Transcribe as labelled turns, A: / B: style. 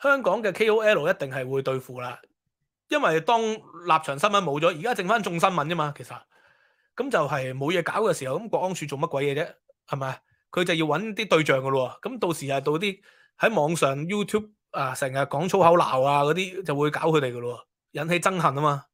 A: 香港嘅 KOL 一定系会对付啦，因为当立场新闻冇咗，而家剩翻众新闻啫嘛，其实咁就系冇嘢搞嘅时候，咁国安处做乜鬼嘢啫？系咪？佢就要揾啲对象噶咯，咁到时係到啲喺网上 YouTube 啊成日讲粗口闹啊嗰啲，就会搞佢哋噶咯，引起憎恨啊嘛。